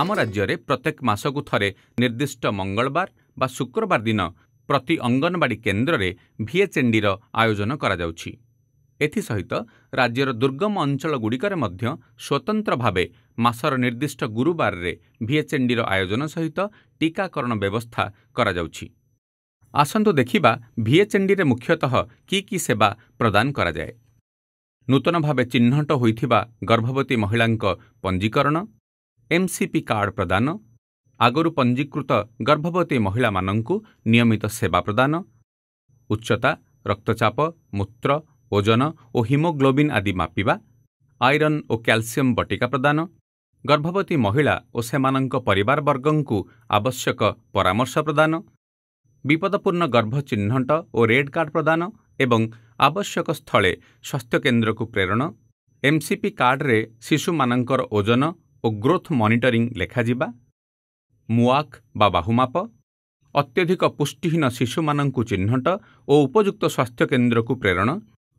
ଆମ ରାଜ୍ୟରେ ପ୍ରତ୍ୟେକ ମାସକୁ ଥରେ ନିର୍ଦ୍ଦିଷ୍ଟ ମଙ୍ଗଳବାର ବା ଶୁକ୍ରବାର ଦିନ ପ୍ରତି ଅଙ୍ଗନବାଡ଼ି କେନ୍ଦ୍ରରେ ଭିଏଚ୍ଏନ୍ଡିର ଆୟୋଜନ କରାଯାଉଛି ଏଥିସହିତ ରାଜ୍ୟର ଦୁର୍ଗମ ଅଞ୍ଚଳଗୁଡ଼ିକରେ ମଧ୍ୟ ସ୍ୱତନ୍ତ୍ର ଭାବେ ମାସର ନିର୍ଦ୍ଦିଷ୍ଟ ଗୁରୁବାରରେ ଭିଏଚ୍ଏନ୍ଡିର ଆୟୋଜନ ସହିତ ଟିକାକରଣ ବ୍ୟବସ୍ଥା କରାଯାଉଛି ଆସନ୍ତୁ ଦେଖିବା ଭିଏଚ୍ଏନ୍ଡିରେ ମୁଖ୍ୟତଃ କି କି ସେବା ପ୍ରଦାନ କରାଯାଏ ନୂତନ ଭାବେ ଚିହ୍ନଟ ହୋଇଥିବା ଗର୍ଭବତୀ ମହିଳାଙ୍କ ପଞ୍ଜୀକରଣ ଏମ୍ସିପି କାର୍ଡ଼ ପ୍ରଦାନ ଆଗରୁ ପଞ୍ଜୀକୃତ ଗର୍ଭବତୀ ମହିଳାମାନଙ୍କୁ ନିୟମିତ ସେବା ପ୍ରଦାନ ଉଚ୍ଚତା ରକ୍ତଚାପ ମୂତ୍ର ଓଜନ ଓ ହିମୋଗ୍ଲୋବିନ୍ ଆଦି ମାପିବା ଆଇରନ୍ ଓ କ୍ୟାଲସିୟମ୍ ବଟିକା ପ୍ରଦାନ ଗର୍ଭବତୀ ମହିଳା ଓ ସେମାନଙ୍କ ପରିବାରବର୍ଗଙ୍କୁ ଆବଶ୍ୟକ ପରାମର୍ଶ ପ୍ରଦାନ ବିପଦପୂର୍ଣ୍ଣ ଗର୍ଭ ଚିହ୍ନଟ ଓ ରେଡ୍ କାର୍ଡ଼ ପ୍ରଦାନ ଏବଂ ଆବଶ୍ୟକ ସ୍ଥଳେ ସ୍ୱାସ୍ଥ୍ୟକେନ୍ଦ୍ରକୁ ପ୍ରେରଣ ଏମ୍ସିପି କାର୍ଡ଼ରେ ଶିଶୁମାନଙ୍କର ଓଜନ ଓ ଗ୍ରୋଥ୍ ମନିଟରିଂ ଲେଖାଯିବା ମୁଆକ୍ ବା ବାହୁମାପ ଅତ୍ୟଧିକ ପୁଷ୍ଟିହୀନ ଶିଶୁମାନଙ୍କୁ ଚିହ୍ନଟ ଓ ଉପଯୁକ୍ତ ସ୍ୱାସ୍ଥ୍ୟକେନ୍ଦ୍ରକୁ ପ୍ରେରଣ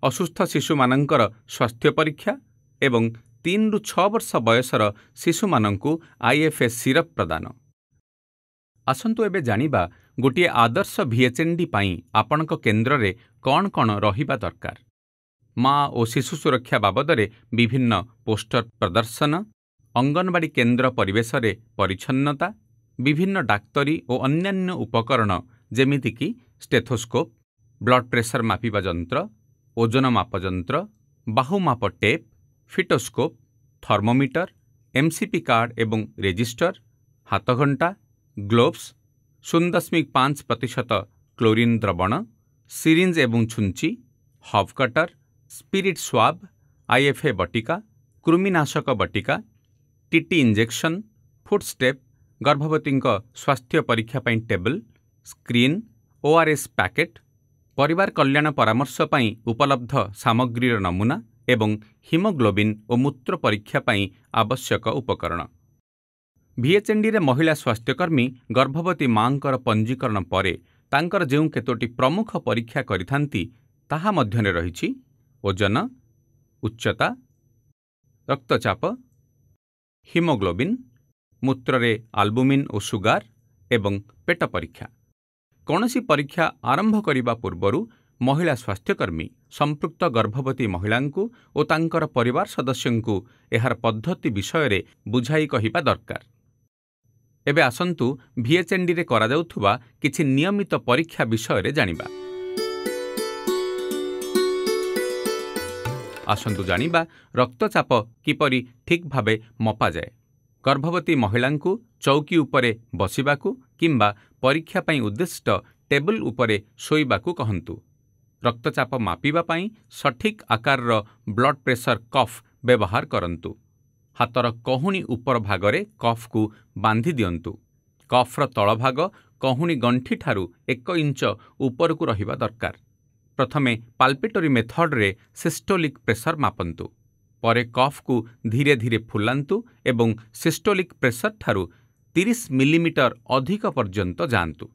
ଅସୁସ୍ଥ ଶିଶୁମାନଙ୍କର ସ୍ୱାସ୍ଥ୍ୟ ପରୀକ୍ଷା ଏବଂ ତିନିରୁ ଛଅ ବର୍ଷ ବୟସର ଶିଶୁମାନଙ୍କୁ ଆଇଏଫ୍ଏସ୍ ସିରପ୍ ପ୍ରଦାନ ଆସନ୍ତୁ ଏବେ ଜାଣିବା ଗୋଟିଏ ଆଦର୍ଶ ଭିଏଚ୍ଏନ୍ଡି ପାଇଁ ଆପଣଙ୍କ କେନ୍ଦ୍ରରେ କ'ଣ କ'ଣ ରହିବା ଦରକାର ମା ଓ ଶିଶୁ ସୁରକ୍ଷା ବାବଦରେ ବିଭିନ୍ନ ପୋଷ୍ଟର ପ୍ରଦର୍ଶନ ଅଙ୍ଗନବାଡ଼ି କେନ୍ଦ୍ର ପରିବେଶରେ ପରିଚ୍ଛନ୍ନତା, ବିଭିନ୍ନ ଡାକ୍ତରୀ ଓ ଅନ୍ୟାନ୍ୟ ଉପକରଣ ଯେମିତିକି ଷ୍ଟେଥୋସ୍କୋପ୍, ବ୍ଲଡ୍ ପ୍ରେସର ମାପିବା ଯନ୍ତ୍ର, ଓଜନ ମାପଯନ୍ତ୍ର, ବାହୁମାପ tape, fetoscope, thermometer, MCP card ଏବଂ ରେଜିଷ୍ଟର, ହାତଘଣ୍ଟା, ଗ୍ଲୋଭ୍ସ, ଶୂନ ଦଶମିକ ପାଞ୍ଚ ପ୍ରତିଶତ କ୍ଲୋରିନ୍ ଦ୍ରବଣ, ସିରିଞ୍ଜ ଏବଂ ଛୁଞ୍ଚି, hub cutter, spirit swab, IFA ବଟିକା, କୃମିନାଶକ ବଟିକା ଟିଟି ଇଞ୍ଜେକ୍ସନ୍ ଫୁଟ୍ଷ୍ଟେପ୍ ଗର୍ଭବତୀଙ୍କ ସ୍ୱାସ୍ଥ୍ୟ ପରୀକ୍ଷା ପାଇଁ ଟେବୁଲ୍ ସ୍କ୍ରିନ୍ ଓଆର୍ଏସ୍ ପ୍ୟାକେଟ୍ ପରିବାର କଲ୍ୟାଣ ପରାମର୍ଶ ପାଇଁ ଉପଲବ୍ଧ ସାମଗ୍ରୀର ନମୁନା ଏବଂ ହିମୋଗ୍ଲୋବିନ୍ ଓ ମୂତ୍ର ପରୀକ୍ଷା ପାଇଁ ଆବଶ୍ୟକ ଉପକରଣ ଭିଏଚ୍ଏନ୍ଡିରେ ମହିଳା ସ୍ୱାସ୍ଥ୍ୟକର୍ମୀ ଗର୍ଭବତୀ ମାଙ୍କର ପଞ୍ଜୀକରଣ ପରେ ତାଙ୍କର ଯେଉଁ କେତୋଟି ପ୍ରମୁଖ ପରୀକ୍ଷା କରିଥାନ୍ତି ତାହା ମଧ୍ୟରେ ରହିଛି ଓଜନ ଉଚ୍ଚତା ରକ୍ତଚାପ হিমোগ্লোবিন ମୂତ୍ରରେ ଆଲବୁମିନ୍ ଓ ସୁଗାର ଏବଂ ପେଟ ପରୀକ୍ଷା କୌଣସି ପରୀକ୍ଷା ଆରମ୍ଭ କରିବା ପୂର୍ବରୁ ମହିଳା ସ୍ୱାସ୍ଥ୍ୟକର୍ମୀ ସମ୍ପୃକ୍ତ ଗର୍ଭବତୀ ମହିଳାଙ୍କୁ ଓ ତାଙ୍କର ପରିବାର ସଦସ୍ୟଙ୍କୁ ଏହାର ପଦ୍ଧତି ବିଷୟରେ ବୁଝାଇ କହିବା ଦରକାର ଏବେ ଆସନ୍ତୁ ଭିଏଚ୍ଏନ୍ଡିରେ କରାଯାଉଥିବା କିଛି ନିୟମିତ ପରୀକ୍ଷା ବିଷୟରେ ଜାଣିବା ଆସନ୍ତୁ ଜାଣିବା ରକ୍ତଚାପ କିପରି ଠିକ୍ ଭାବେ ମପାଯାଏ ଗର୍ଭବତୀ ମହିଳାଙ୍କୁ ଚୌକି ଉପରେ ବସିବାକୁ କିମ୍ବା ପରୀକ୍ଷା ପାଇଁ ଉଦ୍ଦିଷ୍ଟ ଟେବୁଲ ଉପରେ ଶୋଇବାକୁ କହନ୍ତୁ ରକ୍ତଚାପ ମାପିବା ପାଇଁ ସଠିକ୍ ଆକାରର ବ୍ଲଡ୍ ପ୍ରେସର କଫ୍ ବ୍ୟବହାର କରନ୍ତୁ ହାତର କହୁଣୀ ଉପର ଭାଗରେ କଫ୍କୁ ବାନ୍ଧି ଦିଅନ୍ତୁ କଫ୍ର ତଳଭାଗ କହୁଣୀ ଗଣ୍ଠିଠାରୁ ଏକ ଇଞ୍ଚ ଉପରକୁ ରହିବା ଦରକାର ପ୍ରଥମେ ପାଲ୍ପିଟୋରୀ ମେଥଡ଼ରେ ସିଷ୍ଟୋଲିକ୍ ପ୍ରେସର ମାପନ୍ତୁ ପରେ କଫ୍କୁ ଧୀରେ ଧୀରେ ଫୁଲାନ୍ତୁ ଏବଂ ସିଷ୍ଟୋଲିକ୍ ପ୍ରେସରଠାରୁ ତିରିଶ ମିଲିମିଟର ଅଧିକ ପର୍ଯ୍ୟନ୍ତ ଯାଆନ୍ତୁ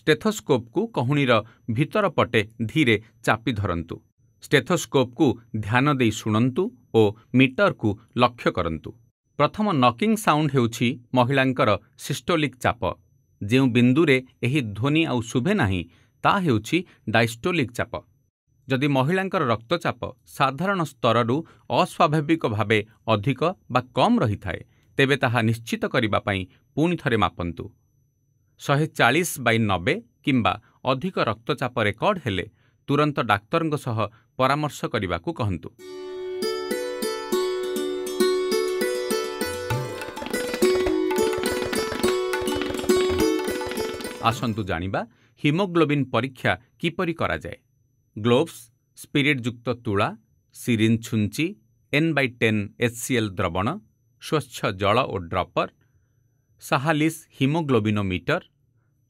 ଷ୍ଟେଥୋସ୍କୋପ୍କୁ କହୁଣୀର ଭିତର ପଟେ ଧୀରେ ଚାପି ଧରନ୍ତୁ ଷ୍ଟେଥୋସ୍କୋପ୍କୁ ଧ୍ୟାନ ଦେଇ ଶୁଣନ୍ତୁ ଓ ମିଟରକୁ ଲକ୍ଷ୍ୟ କରନ୍ତୁ ପ୍ରଥମ ନକିଂ ସାଉଣ୍ଡ ହେଉଛି ମହିଳାଙ୍କର ସିଷ୍ଟୋଲିକ୍ ଚାପ ଯେଉଁ ବିନ୍ଦୁରେ ଏହି ଧ୍ୱନି ଆଉ ଶୁଭେ ନାହିଁ ତାହା ହେଉଛି ଡାଇଷ୍ଟୋଲିକ୍ ଚାପ ଯଦି ମହିଳାଙ୍କର ରକ୍ତଚାପ ସାଧାରଣ ସ୍ତରରୁ ଅସ୍ୱାଭାବିକ ଭାବେ ଅଧିକ ବା କମ୍ ରହିଥାଏ ତେବେ ତାହା ନିଶ୍ଚିତ କରିବା ପାଇଁ ପୁଣି ଥରେ ମାପନ୍ତୁ ଶହେ ଚାଳିଶ ବାଇ ନବେ କିମ୍ବା ଅଧିକ ରକ୍ତଚାପ ରେକର୍ଡ଼ ହେଲେ ତୁରନ୍ତ ଡାକ୍ତରଙ୍କ ସହ ପରାମର୍ଶ କରିବାକୁ କହନ୍ତୁ ଆସନ୍ତୁ ଜାଣିବା হিমোগ্লোবিন পরীক্ষা কিপরি করা যায় গ্লোভস স্পিরিটযুক্ত তুলা সিরিন ছুঞ্চি এন বাই টেন এসসিএল দ্রবণ স্বচ্ছ জল ও ড্রপর সাহালিস হিমোগ্লোবিনোমিটর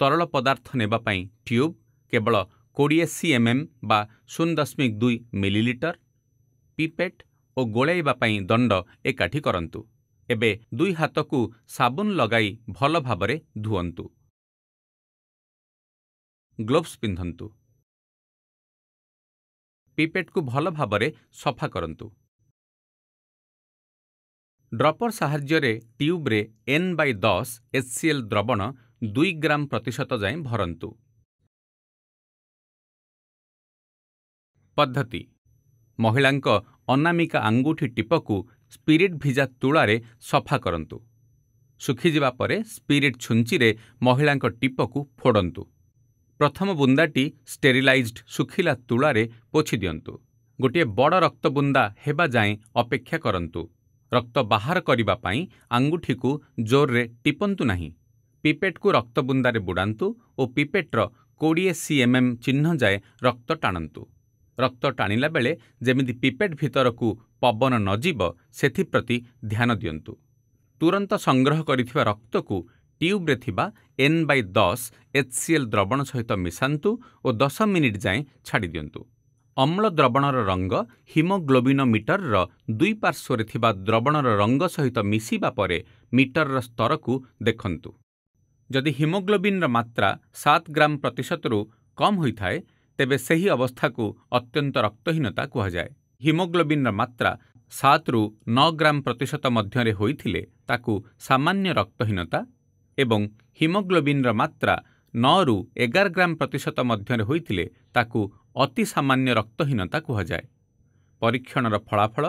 তরল পদার্থ নেবা পাই টিউব কেবল কোড়িয়ে সিএমএম বা শূন্য দশমিক দুই মিলিলিটর পিপেট ও গোলাইবা পাই দণ্ড একাঠি করন্তু এবে দুই হাতକୁ সাবুন লগাই ଭଲ ଭାବରେ ଧୁଅନ୍ତୁ ଗ୍ଲୋଭ୍ସ ପିନ୍ଧନ୍ତୁ ପିପେଟ୍କୁ ଭଲ ଭାବରେ ସଫା କରନ୍ତୁ ଡ୍ରପର ସାହାଯ୍ୟରେ ଟ୍ୟୁବ୍ରେ ଏନ୍ ବାଇ ଦଶ ଏଚ୍ସିଏଲ୍ ଦ୍ରବଣ ଦୁଇ ଗ୍ରାମ ପ୍ରତିଶତ ଯାଏଁ ଭରନ୍ତୁ ପଦ୍ଧତି ମହିଳାଙ୍କ ଅନାମିକା ଆଙ୍ଗୁଠି ଟିପକୁ ସ୍ପିରିଟ୍ ଭିଜା ତୁଳାରେ ସଫା କରନ୍ତୁ ଶୁଖିଯିବା ପରେ ସ୍ପିରିଟ୍ ଛୁଞ୍ଚିରେ ମହିଳାଙ୍କ ଟିପକୁ ଫୋଡ଼ନ୍ତୁ ପ୍ରଥମ ବୁନ୍ଦାଟି ଷ୍ଟେରିଲାଇଜ୍ଡ ଶୁଖିଲା ତୁଳାରେ ପୋଛି ଦିଅନ୍ତୁ ଗୋଟିଏ ବଡ଼ ରକ୍ତ ବୁନ୍ଦା ହେବା ଯାଏଁ ଅପେକ୍ଷା କରନ୍ତୁ ରକ୍ତ ବାହାର କରିବା ପାଇଁ ଆଙ୍ଗୁଠିକୁ ଜୋର୍ରେ ଟିପନ୍ତୁ ନାହିଁ ପିପେଟ୍କୁ ରକ୍ତ ବୁନ୍ଦାରେ ବୁଡ଼ାନ୍ତୁ ଓ ପିପେଟ୍ର କୋଡ଼ିଏ ସିଏମ୍ଏମ୍ ଚିହ୍ନ ଯାଏ ରକ୍ତ ଟାଣନ୍ତୁ ରକ୍ତ ଟାଣିଲା ବେଳେ ଯେମିତି ପିପେଟ୍ ଭିତରକୁ ପବନ ନଯିବ ସେଥିପ୍ରତି ଧ୍ୟାନ ଦିଅନ୍ତୁ ତୁରନ୍ତ ସଂଗ୍ରହ କରିଥିବା ରକ୍ତକୁ ଟ୍ୟୁବ୍ରେ ଥିବା ଏନ୍ ବାଇ ଦଶ ଏଚ୍ ସି ଏଲ୍ ଦ୍ରବଣ ସହିତ ମିଶାନ୍ତୁ ଓ ଦଶ ମିନିଟ୍ ଯାଏଁ ଛାଡ଼ି ଦିଅନ୍ତୁ ଅମ୍ଳ ଦ୍ରବଣର ରଙ୍ଗ ହିମୋଗ୍ଲୋବିନୋମିଟରର ଦୁଇ ପାର୍ଶ୍ୱରେ ଥିବା ଦ୍ରବଣର ରଙ୍ଗ ସହିତ ମିଶିବା ପରେ ମିଟରର ସ୍ତରକୁ ଦେଖନ୍ତୁ ଯଦି ହିମୋଗ୍ଲୋବିନ୍ର ମାତ୍ରା ସାତ ଗ୍ରାମ ପ୍ରତିଶତରୁ କମ୍ ହୋଇଥାଏ ତେବେ ସେହି ଅବସ୍ଥାକୁ ଅତ୍ୟନ୍ତ ରକ୍ତହୀନତା କୁହାଯାଏ ହିମୋଗ୍ଲୋବିନ୍ର ମାତ୍ରା ସାତରୁ ନଅ ଗ୍ରାମ ପ୍ରତିଶତ ମଧ୍ୟରେ ହୋଇଥିଲେ ତାକୁ ସାମାନ୍ୟ ରକ୍ତହୀନତା ଏବଂ ହିମୋଗ୍ଲୋବିନ୍ର ମାତ୍ରା ନଅରୁ ଏଗାର ଗ୍ରାମ ପ୍ରତିଶତ ମଧ୍ୟରେ ହୋଇଥିଲେ ତାକୁ ଅତି ସାମାନ୍ୟ ରକ୍ତହୀନତା କୁହାଯାଏ ପରୀକ୍ଷଣର ଫଳାଫଳ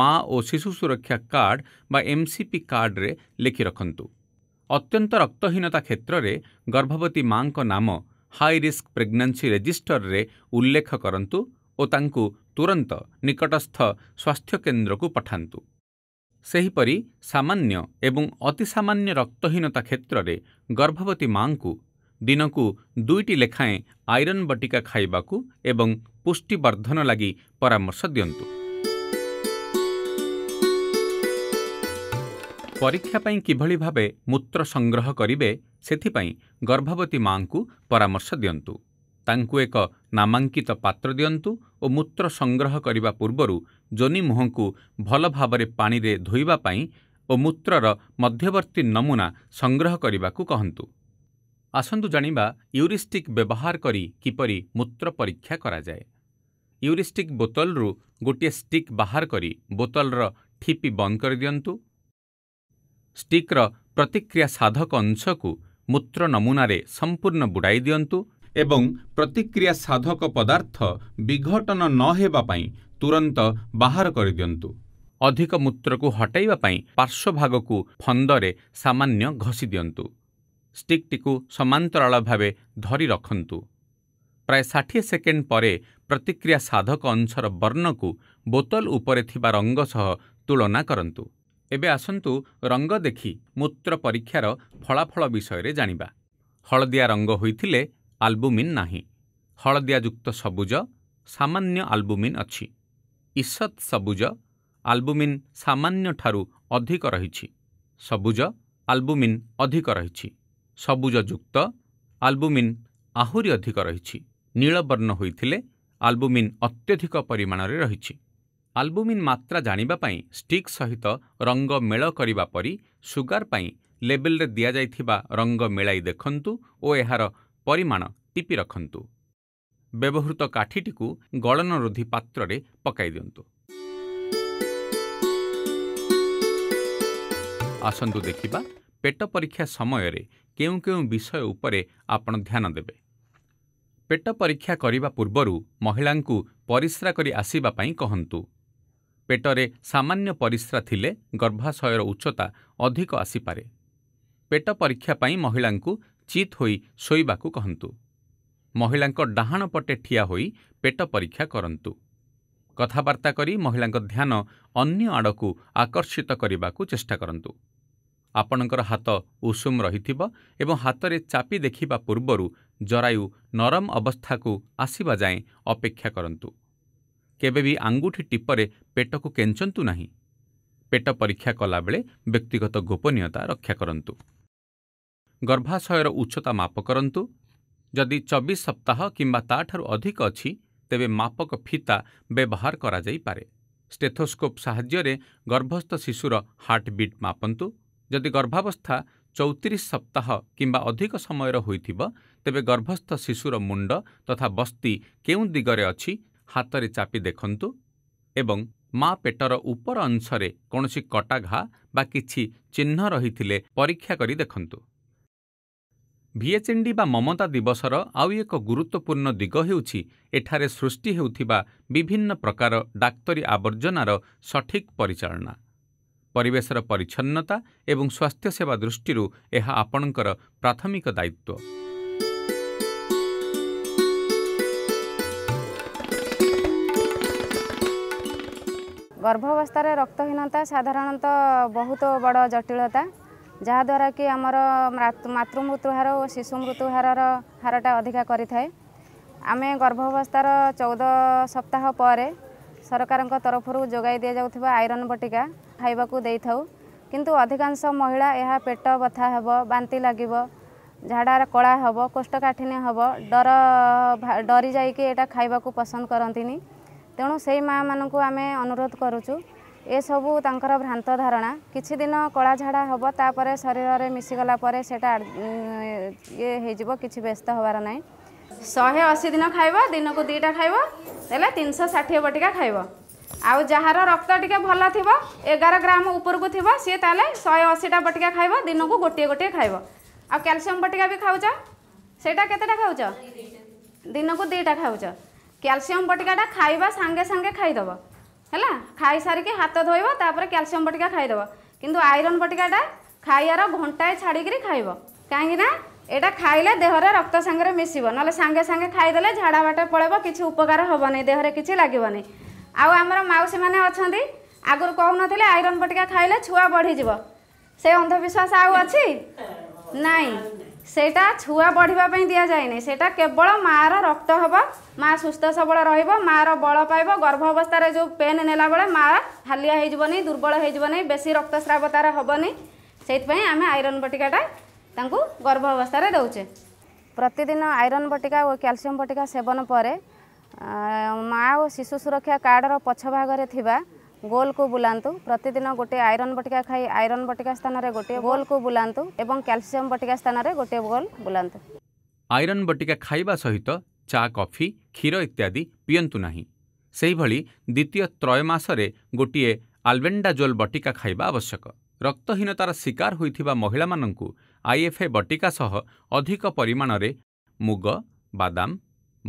ମା ଓ ଶିଶୁ ସୁରକ୍ଷା କାର୍ଡ଼ ବା ଏମ୍ସିପି କାର୍ଡ଼ରେ ଲେଖି ରଖନ୍ତୁ ଅତ୍ୟନ୍ତ ରକ୍ତହୀନତା କ୍ଷେତ୍ରରେ ଗର୍ଭବତୀ ମା'ଙ୍କ ନାମ ହାଇ ରିସ୍କ ପ୍ରେଗନାନ୍ସି ରେଜିଷ୍ଟରରେ ଉଲ୍ଲେଖ କରନ୍ତୁ ଓ ତାଙ୍କୁ ତୁରନ୍ତ ନିକଟସ୍ଥ ସ୍ୱାସ୍ଥ୍ୟକେନ୍ଦ୍ରକୁ ପଠାନ୍ତୁ ସେହିପରି ସାମାନ୍ୟ ଏବଂ ଅତିସାମାନ୍ୟ ରକ୍ତହୀନତା କ୍ଷେତ୍ରରେ ଗର୍ଭବତୀ ମା'ଙ୍କୁ ଦିନକୁ ଦୁଇଟି ଲେଖାଏଁ ଆଇରନ୍ ବଟିକା ଖାଇବାକୁ ଏବଂ ପୁଷ୍ଟିବର୍ଦ୍ଧନ ଲାଗି ପରାମର୍ଶ ଦିଅନ୍ତୁ ପରୀକ୍ଷା ପାଇଁ କିଭଳି ଭାବେ ମୂତ୍ର ସଂଗ୍ରହ କରିବେ ସେଥିପାଇଁ ଗର୍ଭବତୀ ମା'ଙ୍କୁ ପରାମର୍ଶ ଦିଅନ୍ତୁ ତାଙ୍କୁ ଏକ ନାମାଙ୍କିତ ପାତ୍ର ଦିଅନ୍ତୁ ଓ ମୂତ୍ର ସଂଗ୍ରହ କରିବା ପୂର୍ବରୁ ଜୋନି ମୁହଁକୁ ଭଲ ଭାବରେ ପାଣିରେ ଧୋଇବା ପାଇଁ ଓ ମୂତ୍ରର ମଧ୍ୟବର୍ତ୍ତୀ ନମୁନା ସଂଗ୍ରହ କରିବାକୁ କହନ୍ତୁ ଆସନ୍ତୁ ଜାଣିବା ୟୁରିଷ୍ଟିକ୍ ବ୍ୟବହାର କରି କିପରି ମୂତ୍ର ପରୀକ୍ଷା କରାଯାଏ ୟୁରିଷ୍ଟିକ୍ ବୋତଲରୁ ଗୋଟିଏ ଷ୍ଟିକ୍ ବାହାର କରି ବୋତଲର ଠିପି ବନ୍ଦ କରିଦିଅନ୍ତୁ ଷ୍ଟିକ୍ର ପ୍ରତିକ୍ରିୟା ସାଧକ ଅଂଶକୁ ମୂତ୍ର ନମୁନାରେ ସମ୍ପୂର୍ଣ୍ଣ ବୁଡ଼ାଇ ଦିଅନ୍ତୁ ଏବଂ ପ୍ରତିକ୍ରିୟା ସାଧକ ପଦାର୍ଥ ବିଘଟନ ନ ହେବା ପାଇଁ ତୁରନ୍ତ ବାହାର କରିଦିଅନ୍ତୁ ଅଧିକ ମୂତ୍ରକୁ ହଟାଇବା ପାଇଁ ପାର୍ଶ୍ୱଭାଗକୁ ଫନ୍ଦରେ ସାମାନ୍ୟ ଘଷି ଦିଅନ୍ତୁ ଷ୍ଟିକ୍ଟିକୁ ସମାନ୍ତରାଳ ଭାବେ ଧରି ରଖନ୍ତୁ ପ୍ରାୟ ଷାଠିଏ ସେକେଣ୍ଡ ପରେ ପ୍ରତିକ୍ରିୟା ସାଧକ ଅଂଶର ବର୍ଣ୍ଣକୁ ବୋତଲ ଉପରେ ଥିବା ରଙ୍ଗ ସହ ତୁଳନା କରନ୍ତୁ ଏବେ ଆସନ୍ତୁ ରଙ୍ଗ ଦେଖି ମୂତ୍ର ପରୀକ୍ଷାର ଫଳାଫଳ ବିଷୟରେ ଜାଣିବା ହଳଦିଆ ରଙ୍ଗ ହୋଇଥିଲେ ଆଲବୁମିନ୍ ନାହିଁ ହଳଦିଆଯୁକ୍ତ ସବୁଜ ସାମାନ୍ୟ ଆଲବୁମିନ୍ ଅଛି ଇସତ୍ ସବୁଜ ଆଲବୁମିନ୍ ସାମାନ୍ୟଠାରୁ ଅଧିକ ରହିଛି ସବୁଜ ଆଲବୁମିନ୍ ଅଧିକ ରହିଛି ସବୁଜ ଯୁକ୍ତ ଆଲବୁମିନ୍ ଆହୁରି ଅଧିକ ରହିଛି ନୀଳବର୍ଣ୍ଣ ହୋଇଥିଲେ ଆଲବୁମିନ୍ ଅତ୍ୟଧିକ ପରିମାଣରେ ରହିଛି ଆଲବୁମିନ୍ ମାତ୍ରା ଜାଣିବା ପାଇଁ ଷ୍ଟିକ୍ ସହିତ ରଙ୍ଗ ମେଳ କରିବା ପରି ସୁଗାର ପାଇଁ ଲେବଲ୍ରେ ଦିଆଯାଇଥିବା ରଙ୍ଗ ମେଳାଇ ଦେଖନ୍ତୁ ଓ ଏହାର ପରିମାଣ ଟିପି ରଖନ୍ତୁ ବ୍ୟବହୃତ କାଠିଟିକୁ ଗଳନରୋଧି ପାତ୍ରରେ ପକାଇ ଦିଅନ୍ତୁ ଆସନ୍ତୁ ଦେଖିବା ପେଟ ପରୀକ୍ଷା ସମୟରେ କେଉଁ କେଉଁ ବିଷୟ ଉପରେ ଆପଣ ଧ୍ୟାନ ଦେବେ ପେଟ ପରୀକ୍ଷା କରିବା ପୂର୍ବରୁ ମହିଳାଙ୍କୁ ପରିସ୍ରା କରି ଆସିବା ପାଇଁ କହନ୍ତୁ ପେଟରେ ସାମାନ୍ୟ ପରିସ୍ରା ଥିଲେ ଗର୍ଭାଶୟର ଉଚ୍ଚତା ଅଧିକ ଆସିପାରେ ପେଟ ପରୀକ୍ଷା ପାଇଁ ମହିଳାଙ୍କୁ ଚିତ୍ ହୋଇ ଶୋଇବାକୁ କହନ୍ତୁ ମହିଳାଙ୍କ ଡାହାଣ ପଟେ ଠିଆ ହୋଇ ପେଟ ପରୀକ୍ଷା କରନ୍ତୁ କଥାବାର୍ତ୍ତା କରି ମହିଳାଙ୍କ ଧ୍ୟାନ ଅନ୍ୟ ଆଡ଼କୁ ଆକର୍ଷିତ କରିବାକୁ ଚେଷ୍ଟା କରନ୍ତୁ ଆପଣଙ୍କର ହାତ ଉଷୁମ ରହିଥିବ ଏବଂ ହାତରେ ଚାପି ଦେଖିବା ପୂର୍ବରୁ ଜରାୟୁ ନରମ ଅବସ୍ଥାକୁ ଆସିବା ଯାଏଁ ଅପେକ୍ଷା କରନ୍ତୁ କେବେ ବି ଆଙ୍ଗୁଠି ଟିପରେ ପେଟକୁ କେଞ୍ଚନ୍ତୁ ନାହିଁ ପେଟ ପରୀକ୍ଷା କଲାବେଳେ ବ୍ୟକ୍ତିଗତ ଗୋପନୀୟତା ରକ୍ଷା କରନ୍ତୁ ଗର୍ଭାଶୟର ଉଚ୍ଚତା ମାପ କରନ୍ତୁ ଯଦି ଚବିଶ ସପ୍ତାହ କିମ୍ବା ତା'ଠାରୁ ଅଧିକ ଅଛି ତେବେ ମାପକ ଫିତା ବ୍ୟବହାର କରାଯାଇପାରେ ଷ୍ଟେଥୋସ୍କୋପ୍ ସାହାଯ୍ୟରେ ଗର୍ଭସ୍ଥ ଶିଶୁର ହାର୍ଟ ବିଟ୍ ମାପନ୍ତୁ ଯଦି ଗର୍ଭାବସ୍ଥା ଚଉତିରିଶ ସପ୍ତାହ କିମ୍ବା ଅଧିକ ସମୟର ହୋଇଥିବ ତେବେ ଗର୍ଭସ୍ଥ ଶିଶୁର ମୁଣ୍ଡ ତଥା ବସ୍ତି କେଉଁ ଦିଗରେ ଅଛି ହାତରେ ଚାପି ଦେଖନ୍ତୁ ଏବଂ ମା ପେଟର ଉପର ଅଂଶରେ କୌଣସି କଟା ଘା ବା କିଛି ଚିହ୍ନ ରହିଥିଲେ ପରୀକ୍ଷା କରି ଦେଖନ୍ତୁ ଭିଏଚ୍ଏନ୍ଡି ବା ମମତା ଦିବସର ଆଉ ଏକ ଗୁରୁତ୍ୱପୂର୍ଣ୍ଣ ଦିଗ ହେଉଛି ଏଠାରେ ସୃଷ୍ଟି ହେଉଥିବା ବିଭିନ୍ନ ପ୍ରକାର ଡାକ୍ତରୀ ଆବର୍ଜନାର ସଠିକ୍ ପରିଚାଳନା ପରିବେଶର ପରିଚ୍ଛନ୍ନତା ଏବଂ ସ୍ୱାସ୍ଥ୍ୟସେବା ଦୃଷ୍ଟିରୁ ଏହା ଆପଣଙ୍କର ପ୍ରାଥମିକ ଦାୟିତ୍ୱ ଗର୍ଭାବସ୍ଥାରେ ରକ୍ତହୀନତା ସାଧାରଣତଃ ବହୁତ ବଡ଼ ଜଟିଳତା ଯାହାଦ୍ୱାରା କି ଆମର ମାତୃ ମୃତ୍ୟୁ ହାର ଓ ଶିଶୁ ମୃତ୍ୟୁ ହାରର ହାରଟା ଅଧିକା କରିଥାଏ ଆମେ ଗର୍ଭାବସ୍ଥାର ଚଉଦ ସପ୍ତାହ ପରେ ସରକାରଙ୍କ ତରଫରୁ ଯୋଗାଇ ଦିଆଯାଉଥିବା ଆଇରନ୍ ବଟିକା ଖାଇବାକୁ ଦେଇଥାଉ କିନ୍ତୁ ଅଧିକାଂଶ ମହିଳା ଏହା ପେଟ ବଥା ହେବ ବାନ୍ତି ଲାଗିବ ଝାଡ଼ାର କଳା ହେବ କୋଷ୍ଠକାଠିନ୍ୟ ହେବ ଡର ଡରି ଯାଇକି ଏଇଟା ଖାଇବାକୁ ପସନ୍ଦ କରନ୍ତିନି ତେଣୁ ସେଇ ମାଆମାନଙ୍କୁ ଆମେ ଅନୁରୋଧ କରୁଛୁ ଏସବୁ ତାଙ୍କର ଭ୍ରାନ୍ତ ଧାରଣା କିଛି ଦିନ କଳା ଝାଡ଼ା ହେବ ତାପରେ ଶରୀରରେ ମିଶିଗଲା ପରେ ସେଇଟା ଇଏ ହେଇଯିବ କିଛି ବ୍ୟସ୍ତ ହେବାର ନାହିଁ ଶହେ ଅଶୀ ଦିନ ଖାଇବ ଦିନକୁ ଦୁଇଟା ଖାଇବ ହେଲେ ତିନିଶହ ଷାଠିଏ ବଟିକା ଖାଇବ ଆଉ ଯାହାର ରକ୍ତ ଟିକେ ଭଲ ଥିବ ଏଗାର ଗ୍ରାମ ଉପରକୁ ଥିବ ସିଏ ତାହେଲେ ଶହେ ଅଶୀଟା ବଟିକା ଖାଇବ ଦିନକୁ ଗୋଟିଏ ଗୋଟିଏ ଖାଇବ ଆଉ କ୍ୟାଲସିୟମ ବଟିକା ବି ଖାଉଛ ସେଇଟା କେତେଟା ଖାଉଛ ଦିନକୁ ଦୁଇଟା ଖାଉଛ କ୍ୟାଲସିୟମ ବଟିକାଟା ଖାଇବା ସାଙ୍ଗେ ସାଙ୍ଗେ ଖାଇଦେବ ହେଲା ଖାଇସାରିକି ହାତ ଧୋଇବ ତାପରେ କ୍ୟାଲସିୟମ ବଟିକା ଖାଇଦେବ କିନ୍ତୁ ଆଇରନ୍ ବଟିକାଟା ଖାଇବାର ଘଣ୍ଟାଏ ଛାଡ଼ିକିରି ଖାଇବ କାହିଁକିନା ଏଇଟା ଖାଇଲେ ଦେହରେ ରକ୍ତ ସାଙ୍ଗରେ ମିଶିବ ନହେଲେ ସାଙ୍ଗେ ସାଙ୍ଗେ ଖାଇଦେଲେ ଝାଡ଼ା ବାଟ ପଳେଇବ କିଛି ଉପକାର ହେବନି ଦେହରେ କିଛି ଲାଗିବନି ଆଉ ଆମର ମାଉସୀମାନେ ଅଛନ୍ତି ଆଗରୁ କହୁନଥିଲେ ଆଇରନ୍ ବଟିକା ଖାଇଲେ ଛୁଆ ବଢ଼ିଯିବ ସେ ଅନ୍ଧବିଶ୍ୱାସ ଆଉ ଅଛି ନାଇଁ ସେଇଟା ଛୁଆ ବଢ଼ିବା ପାଇଁ ଦିଆଯାଏନି ସେଇଟା କେବଳ ମାଆର ରକ୍ତ ହେବ ମାଆ ସୁସ୍ଥ ସବଳ ରହିବ ମାଆର ବଳ ପାଇବ ଗର୍ଭ ଅବସ୍ଥାରେ ଯେଉଁ ପେନ୍ ନେଲାବେଳେ ମାଆ ହାଲିଆ ହୋଇଯିବନି ଦୁର୍ବଳ ହୋଇଯିବନି ବେଶୀ ରକ୍ତସ୍ରାବ ତା'ର ହେବନି ସେଇଥିପାଇଁ ଆମେ ଆଇରନ୍ ବଟିକାଟା ତାଙ୍କୁ ଗର୍ଭ ଅବସ୍ଥାରେ ଦେଉଛେ ପ୍ରତିଦିନ ଆଇରନ୍ ବଟିକା ଓ କ୍ୟାଲସିୟମ୍ ବଟିକା ସେବନ ପରେ ମାଆ ଓ ଶିଶୁ ସୁରକ୍ଷା କାର୍ଡ଼ର ପଛ ଭାଗରେ ଥିବା ଗୋଲ୍କୁ ବୁଲାନ୍ତୁ ପ୍ରତିଦିନ ଗୋଟିଏ ଆଇରନ୍ ବଟିକା ଖାଇ ଆଇରନ୍ ବଟିକା ସ୍ଥାନରେ ଗୋଟିଏ ଗୋଲ୍କୁ ବୁଲାନ୍ତୁ ଏବଂ କ୍ୟାଲସିୟମ୍ ବଟିକା ସ୍ଥାନରେ ଗୋଟିଏ ଗୋଲ୍ ବୁଲାନ୍ତୁ ଆଇରନ୍ ବଟିକା ଖାଇବା ସହିତ ଚା କଫି କ୍ଷୀର ଇତ୍ୟାଦି ପିଅନ୍ତୁ ନାହିଁ ସେହିଭଳି ଦ୍ୱିତୀୟ ତ୍ରୟମାସରେ ଗୋଟିଏ ଆଲବେଣ୍ଡାଜୋଲ୍ ବଟିକା ଖାଇବା ଆବଶ୍ୟକ ରକ୍ତହୀନତାର ଶିକାର ହୋଇଥିବା ମହିଳାମାନଙ୍କୁ ଆଇଏଫ୍ଏ ବଟିକା ସହ ଅଧିକ ପରିମାଣରେ ମୁଗ ବାଦାମ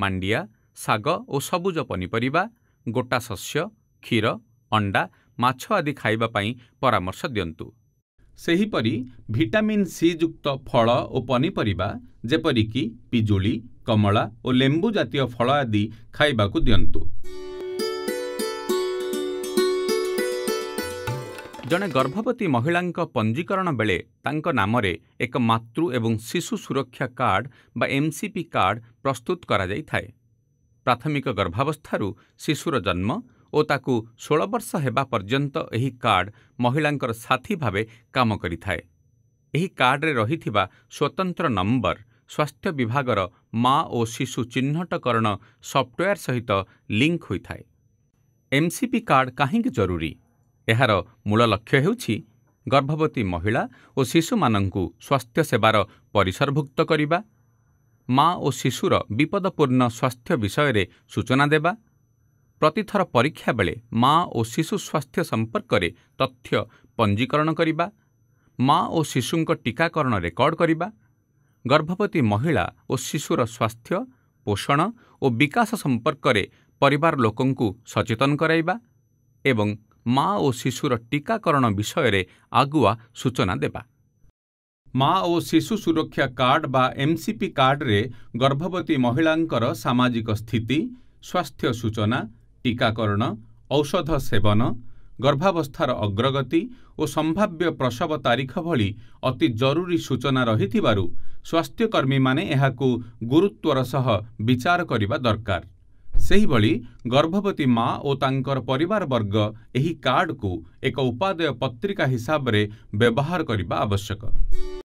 ମାଣ୍ଡିଆ ଶାଗ ଓ ସବୁଜ ପନିପରିବା ଗୋଟା ଶସ୍ୟ କ୍ଷୀର ଅଣ୍ଡା ମାଛ ଆଦି ଖାଇବା ପାଇଁ ପରାମର୍ଶ ଦିଅନ୍ତୁ ସେହିପରି ଭିଟାମିନ୍ ସି ଯୁକ୍ତ ଫଳ ଓ ପନିପରିବା ଯେପରିକି ପିଜୁଳି କମଳା ଓ ଲେମ୍ବୁ ଜାତୀୟ ଫଳ ଆଦି ଖାଇବାକୁ ଦିଅନ୍ତୁ ଜଣେ ଗର୍ଭବତୀ ମହିଳାଙ୍କ ପଞ୍ଜୀକରଣ ବେଳେ ତାଙ୍କ ନାମରେ ଏକ ମାତୃ ଏବଂ ଶିଶୁ ସୁରକ୍ଷା କାର୍ଡ ବା ଏମ୍ସିପି କାର୍ଡ ପ୍ରସ୍ତୁତ କରାଯାଇଥାଏ ପ୍ରାଥମିକ ଗର୍ଭାବସ୍ଥାରୁ ଶିଶୁର ଜନ୍ମ ଓ ତାକୁ ଷୋହଳ ବର୍ଷ ହେବା ପର୍ଯ୍ୟନ୍ତ ଏହି କାର୍ଡ଼ ମହିଳାଙ୍କର ସାଥୀ ଭାବେ କାମ କରିଥାଏ ଏହି କାର୍ଡ଼ରେ ରହିଥିବା ସ୍ୱତନ୍ତ୍ର ନମ୍ବର ସ୍ୱାସ୍ଥ୍ୟ ବିଭାଗର ମା ଓ ଶିଶୁ ଚିହ୍ନଟକରଣ ସଫ୍ଟୱେୟାର ସହିତ ଲିଙ୍କ୍ ହୋଇଥାଏ ଏମ୍ସିପି କାର୍ଡ଼ କାହିଁକି ଜରୁରୀ ଏହାର ମୂଳ ଲକ୍ଷ୍ୟ ହେଉଛି ଗର୍ଭବତୀ ମହିଳା ଓ ଶିଶୁମାନଙ୍କୁ ସ୍ୱାସ୍ଥ୍ୟ ସେବାର ପରିସରଭୁକ୍ତ କରିବା ମା ଓ ଶିଶୁର ବିପଦପୂର୍ଣ୍ଣ ସ୍ୱାସ୍ଥ୍ୟ ବିଷୟରେ ସୂଚନା ଦେବା ପ୍ରତିଥର ପରୀକ୍ଷା ବେଳେ ମା ଓ ଶିଶୁ ସ୍ୱାସ୍ଥ୍ୟ ସମ୍ପର୍କରେ ତଥ୍ୟ ପଞ୍ଜୀକରଣ କରିବା ମା ଓ ଶିଶୁଙ୍କ ଟିକାକରଣ ରେକର୍ଡ କରିବା ଗର୍ଭବତୀ ମହିଳା ଓ ଶିଶୁର ସ୍ୱାସ୍ଥ୍ୟ ପୋଷଣ ଓ ବିକାଶ ସମ୍ପର୍କରେ ପରିବାର ଲୋକଙ୍କୁ ସଚେତନ କରାଇବା ଏବଂ ମା ଓ ଶିଶୁର ଟିକାକରଣ ବିଷୟରେ ଆଗୁଆ ସୂଚନା ଦେବା ମା ଓ ଶିଶୁ ସୁରକ୍ଷା କାର୍ଡ ବା ଏମ୍ସିପି କାର୍ଡରେ ଗର୍ଭବତୀ ମହିଳାଙ୍କର ସାମାଜିକ ସ୍ଥିତି ସ୍ୱାସ୍ଥ୍ୟ ସୂଚନା ଟିକାକରଣ ଔଷଧ ସେବନ ଗର୍ଭାବସ୍ଥାର ଅଗ୍ରଗତି ଓ ସମ୍ଭାବ୍ୟ ପ୍ରସବ ତାରିଖ ଭଳି ଅତି ଜରୁରୀ ସୂଚନା ରହିଥିବାରୁ ସ୍ୱାସ୍ଥ୍ୟକର୍ମୀମାନେ ଏହାକୁ ଗୁରୁତ୍ୱର ସହ ବିଚାର କରିବା ଦରକାର ସେହିଭଳି ଗର୍ଭବତୀ ମା ଓ ତାଙ୍କର ପରିବାରବର୍ଗ ଏହି କାର୍ଡ଼କୁ ଏକ ଉପାଦେୟ ପତ୍ରିକା ହିସାବରେ ବ୍ୟବହାର କରିବା ଆବଶ୍ୟକ